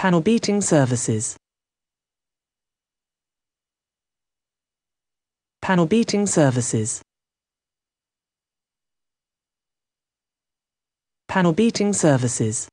panel beating services. Panel beating services. Panel beating services.